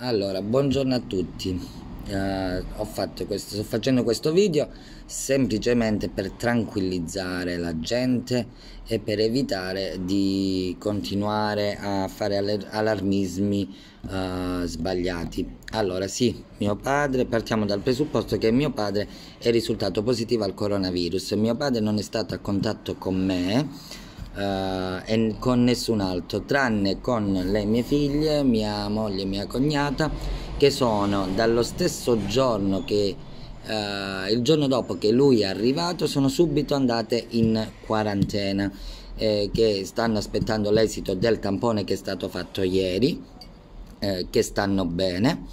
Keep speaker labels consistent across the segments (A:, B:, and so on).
A: allora buongiorno a tutti uh, questo, sto facendo questo video semplicemente per tranquillizzare la gente e per evitare di continuare a fare allarmismi uh, sbagliati allora sì mio padre partiamo dal presupposto che mio padre è risultato positivo al coronavirus mio padre non è stato a contatto con me Uh, e con nessun altro tranne con le mie figlie, mia moglie e mia cognata che sono dallo stesso giorno che uh, il giorno dopo che lui è arrivato sono subito andate in quarantena eh, che stanno aspettando l'esito del tampone che è stato fatto ieri eh, che stanno bene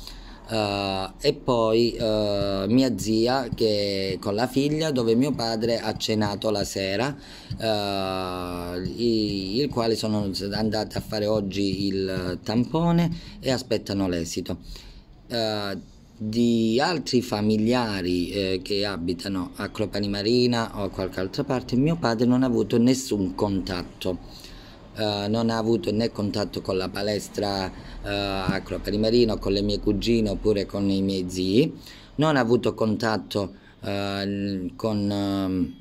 A: Uh, e poi uh, mia zia che con la figlia dove mio padre ha cenato la sera uh, i, il quale sono andati a fare oggi il tampone e aspettano l'esito di altri familiari eh, che abitano a Cropani Marina o a qualche altra parte mio padre non ha avuto nessun contatto eh, non ha avuto né contatto con la palestra eh, acroperimerino, con le mie cugine oppure con i miei zii, non ha avuto contatto eh, con ehm,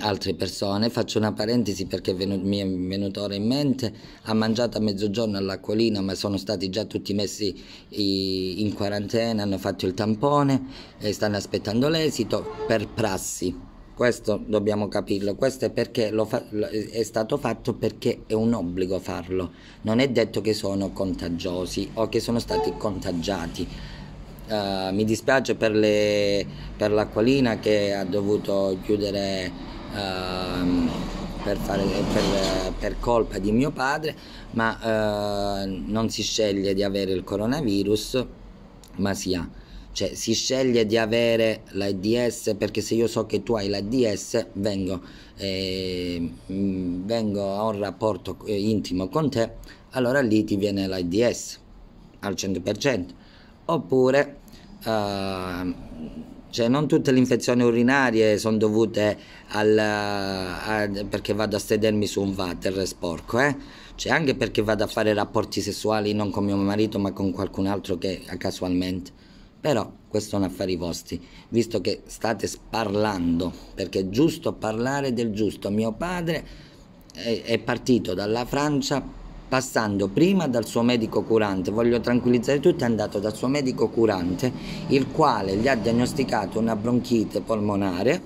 A: altre persone. Faccio una parentesi perché è mi è venuto ora in mente. Ha mangiato a mezzogiorno all'acquolina, ma sono stati già tutti messi in quarantena, hanno fatto il tampone e stanno aspettando l'esito per prassi. Questo dobbiamo capirlo, questo è perché fa, è stato fatto perché è un obbligo farlo, non è detto che sono contagiosi o che sono stati contagiati. Uh, mi dispiace per, le, per l'acqualina che ha dovuto chiudere uh, per, fare, per, per, colpa di mio padre, ma uh, non si sceglie di avere il coronavirus, ma si ha. Cioè si sceglie di avere l'AIDS perché se io so che tu hai l'AIDS vengo, eh, vengo a un rapporto eh, intimo con te, allora lì ti viene l'AIDS al 100%. Oppure... Eh, cioè non tutte le infezioni urinarie sono dovute al a, perché vado a sedermi su un water sporco, eh? cioè anche perché vado a fare rapporti sessuali non con mio marito ma con qualcun altro che casualmente. Però questo è un affari vostri, visto che state sparlando, perché è giusto parlare del giusto. Mio padre è, è partito dalla Francia passando prima dal suo medico curante, voglio tranquillizzare tutti, è andato dal suo medico curante, il quale gli ha diagnosticato una bronchite polmonare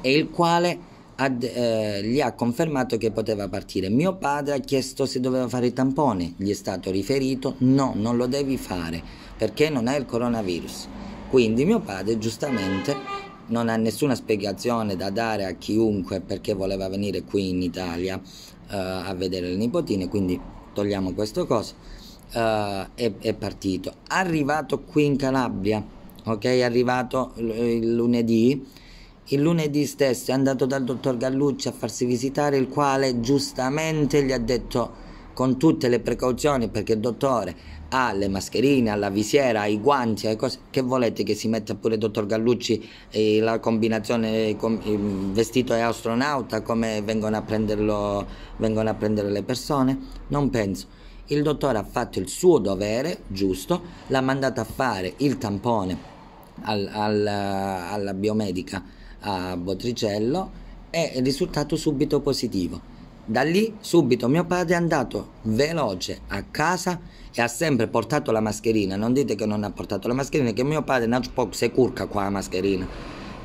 A: e il quale ad, eh, gli ha confermato che poteva partire. Mio padre ha chiesto se doveva fare i tamponi, gli è stato riferito no, non lo devi fare perché non hai il coronavirus. Quindi mio padre giustamente non ha nessuna spiegazione da dare a chiunque perché voleva venire qui in Italia eh, a vedere le nipotine, quindi togliamo questo coso. Eh, è, è partito. Arrivato qui in Calabria, ok? arrivato il lunedì il lunedì stesso è andato dal dottor Gallucci a farsi visitare, il quale giustamente gli ha detto con tutte le precauzioni, perché il dottore ha le mascherine, ha la visiera, ha i guanti, ha cose, che volete che si metta pure il dottor Gallucci eh, la combinazione com, vestito e astronauta, come vengono a, prenderlo, vengono a prendere le persone? Non penso. Il dottore ha fatto il suo dovere, giusto, l'ha mandato a fare il tampone al, al, alla biomedica a Botricello e è risultato subito positivo. Da lì subito mio padre è andato veloce a casa e ha sempre portato la mascherina. Non dite che non ha portato la mascherina, che mio padre Nachpok si curca qua la mascherina.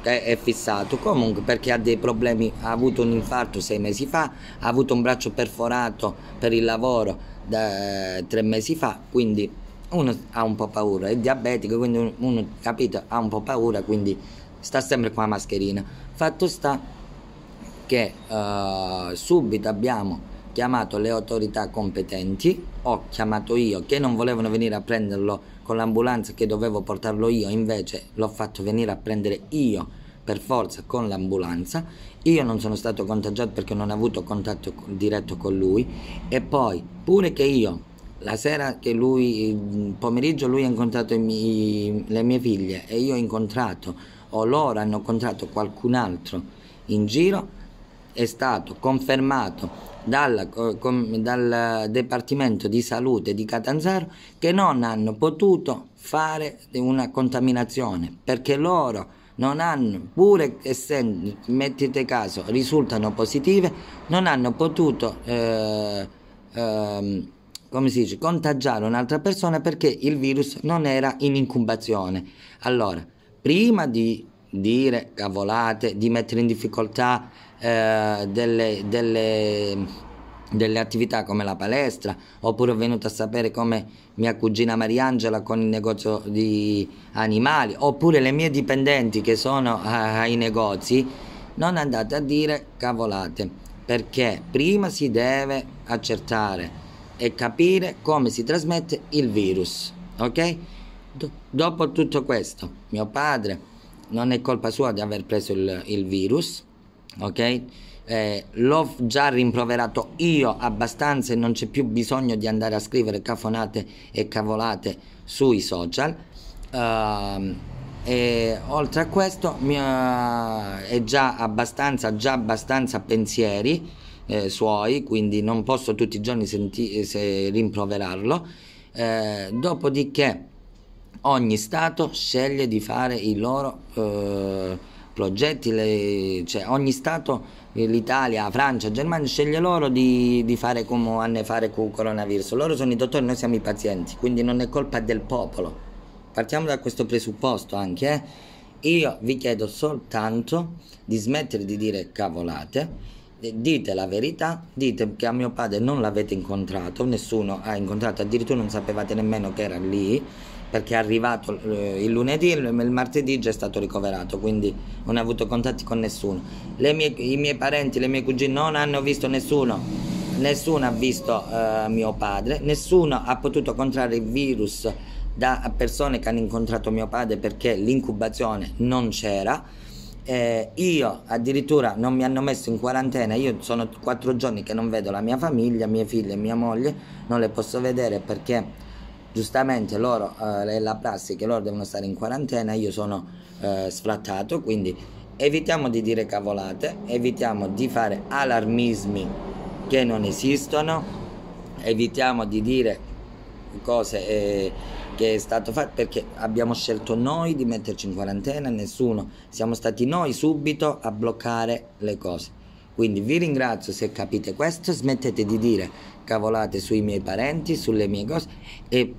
A: È, è fissato comunque perché ha dei problemi. Ha avuto un infarto sei mesi fa, ha avuto un braccio perforato per il lavoro da, tre mesi fa. Quindi uno ha un po' paura, è diabetico, quindi uno capito, ha un po' paura, quindi sta sempre con la mascherina. Fatto sta che eh, subito abbiamo chiamato le autorità competenti, ho chiamato io che non volevano venire a prenderlo con l'ambulanza che dovevo portarlo io, invece l'ho fatto venire a prendere io per forza con l'ambulanza, io non sono stato contagiato perché non ho avuto contatto diretto con lui e poi pure che io la sera che lui, il pomeriggio lui ha incontrato i miei, le mie figlie e io ho incontrato o loro hanno incontrato qualcun altro in giro è stato confermato dal, dal, Dipartimento di Salute di Catanzaro che non hanno potuto fare una contaminazione perché loro non hanno, pure essendo, mettete caso, risultano positive, non hanno potuto, eh, eh, come si dice, contagiare un'altra persona perché il virus non era in incubazione. Allora, prima di dire cavolate, di mettere in difficoltà eh, delle, delle, delle, attività come la palestra, oppure ho venuto a sapere come mia cugina Mariangela con il negozio di animali, oppure le mie dipendenti che sono eh, ai negozi, non andate a dire cavolate, perché prima si deve accertare e capire come si trasmette il virus, ok? Do- dopo tutto questo, mio padre non è colpa sua di aver preso il, il virus, ok? Eh, l'ho già rimproverato io abbastanza e non c'è più bisogno di andare a scrivere cafonate e cavolate sui social. Uh, e oltre a questo mia, è già abbastanza, già abbastanza pensieri eh, suoi, quindi non posso tutti i giorni senti- se rimproverarlo. Eh, dopodiché ogni Stato sceglie di fare i loro eh, progetti, le, cioè ogni Stato, eh, l'Italia, Francia, Germania, sceglie loro di, di fare come hanno a fare con il coronavirus. Loro sono i dottori, noi siamo i pazienti, quindi non è colpa del popolo. Partiamo da questo presupposto anche. Eh. Io vi chiedo soltanto di smettere di dire cavolate, dite la verità, dite che a mio padre non l'avete incontrato, nessuno ha incontrato, addirittura non sapevate nemmeno che era lì perché è arrivato eh, il lunedì e il martedì già è stato ricoverato, quindi non ha avuto contatti con nessuno. Mie, I miei parenti, le mie cugine non hanno visto nessuno, nessuno ha visto eh, mio padre, nessuno ha potuto contrarre il virus da persone che hanno incontrato mio padre perché l'incubazione non c'era. Eh, io addirittura non mi hanno messo in quarantena, io sono quattro giorni che non vedo la mia famiglia, mie figlie, mia moglie, non le posso vedere perché giustamente loro, eh, la prassi che loro devono stare in quarantena, io sono eh, sfrattato, quindi evitiamo di dire cavolate, evitiamo di fare allarmismi che non esistono, evitiamo di dire cose eh, che è stato fatto perché abbiamo scelto noi di metterci in quarantena, nessuno, siamo stati noi subito a bloccare le cose. Quindi vi ringrazio se capite questo, smettete di dire cavolate sui miei parenti, sulle mie cose,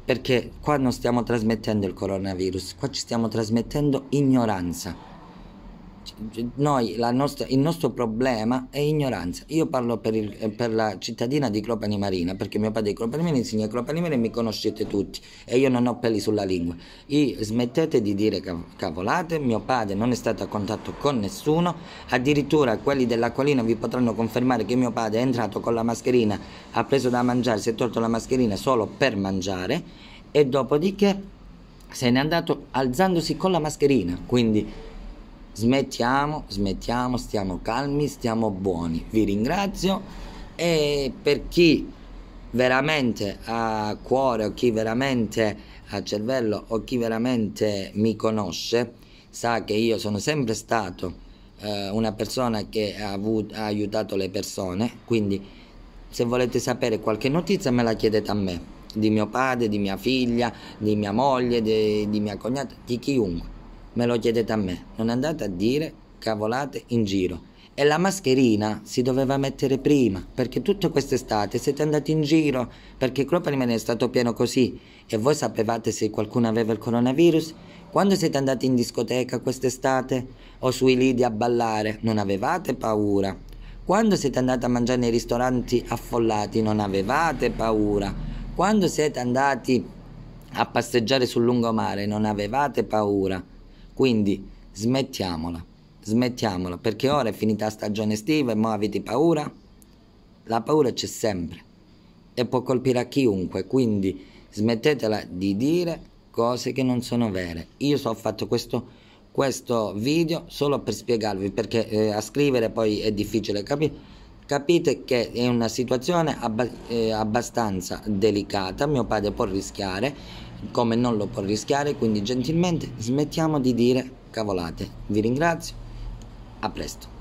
A: perché qua non stiamo trasmettendo il coronavirus, qua ci stiamo trasmettendo ignoranza noi, nostra, il nostro problema è ignoranza. Io parlo per, il, eh, per, la cittadina di Cropani Marina, perché mio padre è di Cropani Marina, insegna Cropani Marina e mi conoscete tutti e io non ho peli sulla lingua. I, smettete di dire cavolate, mio padre non è stato a contatto con nessuno, addirittura quelli dell'acquolina vi potranno confermare che mio padre è entrato con la mascherina, ha preso da mangiare, si è tolto la mascherina solo per mangiare e dopodiché se n'è andato alzandosi con la mascherina, quindi Smettiamo, smettiamo, stiamo calmi, stiamo buoni. Vi ringrazio e per chi veramente ha cuore o chi veramente ha cervello o chi veramente mi conosce sa che io sono sempre stato eh, una persona che ha, avuto, ha aiutato le persone, quindi se volete sapere qualche notizia me la chiedete a me, di mio padre, di mia figlia, di mia moglie, di, di mia cognata, di chiunque me lo chiedete a me, non andate a dire cavolate in giro. E la mascherina si doveva mettere prima, perché tutta quest'estate siete andati in giro, perché il club è stato pieno così, e voi sapevate se qualcuno aveva il coronavirus? Quando siete andati in discoteca quest'estate o sui lidi a ballare, non avevate paura. Quando siete andati a mangiare nei ristoranti affollati, non avevate paura. Quando siete andati a passeggiare sul lungomare, non avevate paura. Quindi smettiamola, smettiamola, perché ora è finita la stagione estiva e mo avete paura? La paura c'è sempre e può colpire a chiunque, quindi smettetela di dire cose che non sono vere. Io so, ho fatto questo questo video solo per spiegarvi perché eh, a scrivere poi è difficile capire capite che è una situazione abba eh, abbastanza delicata mio padre può rischiare come non lo può rischiare, quindi gentilmente smettiamo di dire cavolate. Vi ringrazio, a presto.